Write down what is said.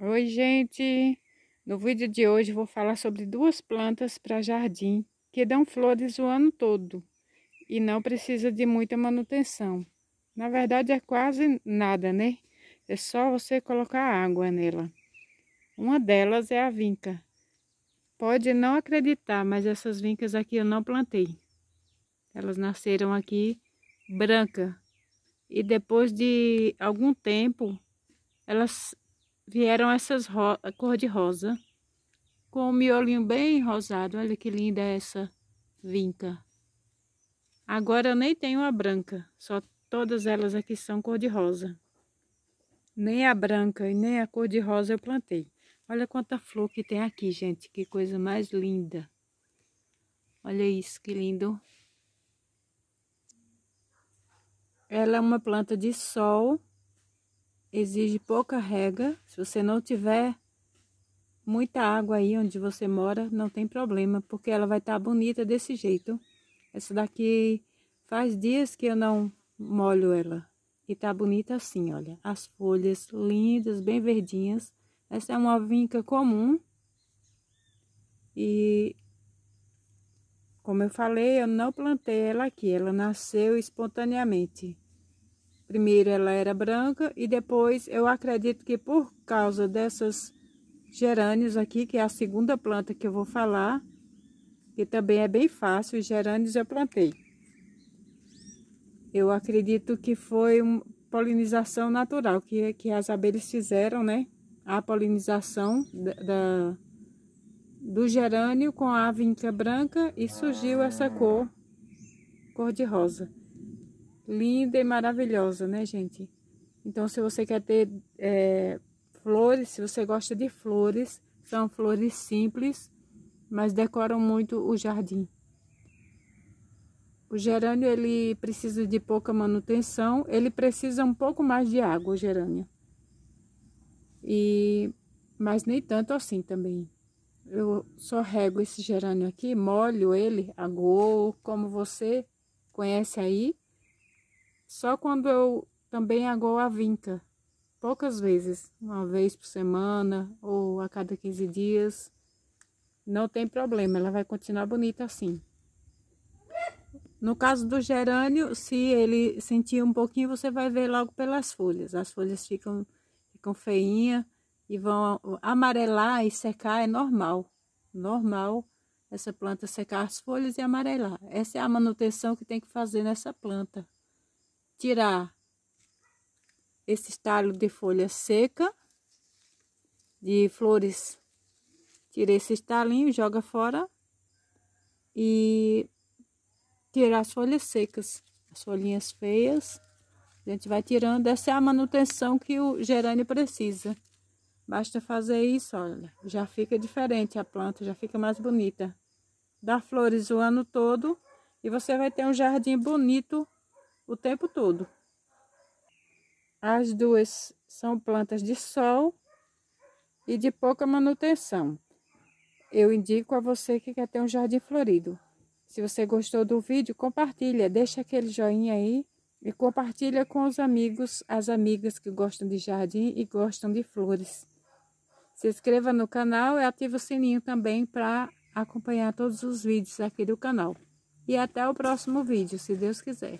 Oi, gente! No vídeo de hoje vou falar sobre duas plantas para jardim que dão flores o ano todo e não precisa de muita manutenção. Na verdade é quase nada, né? É só você colocar água nela. Uma delas é a vinca. Pode não acreditar, mas essas vincas aqui eu não plantei. Elas nasceram aqui branca e depois de algum tempo elas vieram essas ro cor de rosa, com o um miolinho bem rosado. Olha que linda é essa vinca. Agora eu nem tenho a branca, só todas elas aqui são cor de rosa. Nem a branca e nem a cor de rosa eu plantei. Olha quanta flor que tem aqui, gente. Que coisa mais linda. Olha isso, que lindo. Ela é uma planta de sol exige pouca rega. Se você não tiver muita água aí onde você mora, não tem problema, porque ela vai estar tá bonita desse jeito. Essa daqui faz dias que eu não molho ela. E tá bonita assim, olha. As folhas lindas, bem verdinhas. Essa é uma vinca comum. E como eu falei, eu não plantei ela aqui, ela nasceu espontaneamente. Primeiro ela era branca e depois eu acredito que por causa dessas gerânios aqui, que é a segunda planta que eu vou falar, que também é bem fácil, os gerânios eu plantei. Eu acredito que foi uma polinização natural que, que as abelhas fizeram, né? A polinização da, da do gerânio com a vinca branca e surgiu essa cor, cor de rosa linda e maravilhosa, né, gente? Então, se você quer ter é, flores, se você gosta de flores, são flores simples, mas decoram muito o jardim. O gerânio, ele precisa de pouca manutenção, ele precisa um pouco mais de água, o gerânio. E, mas nem tanto assim também. Eu só rego esse gerânio aqui, molho ele, agou, como você conhece aí, só quando eu também agou a vinca, poucas vezes, uma vez por semana ou a cada 15 dias, não tem problema, ela vai continuar bonita assim. No caso do gerânio, se ele sentir um pouquinho, você vai ver logo pelas folhas. As folhas ficam, ficam feinhas e vão amarelar e secar, é normal. Normal essa planta secar as folhas e amarelar. Essa é a manutenção que tem que fazer nessa planta tirar esse estalo de folha seca, de flores. Tira esse estalinho, joga fora e tirar as folhas secas, as folhinhas feias. A gente vai tirando, essa é a manutenção que o gerânio precisa. Basta fazer isso, olha, já fica diferente a planta, já fica mais bonita. Dá flores o ano todo e você vai ter um jardim bonito o tempo todo. As duas são plantas de sol e de pouca manutenção. Eu indico a você que quer ter um jardim florido. Se você gostou do vídeo, compartilha, deixa aquele joinha aí e compartilha com os amigos, as amigas que gostam de jardim e gostam de flores. Se inscreva no canal e ative o sininho também para acompanhar todos os vídeos aqui do canal. E até o próximo vídeo, se Deus quiser.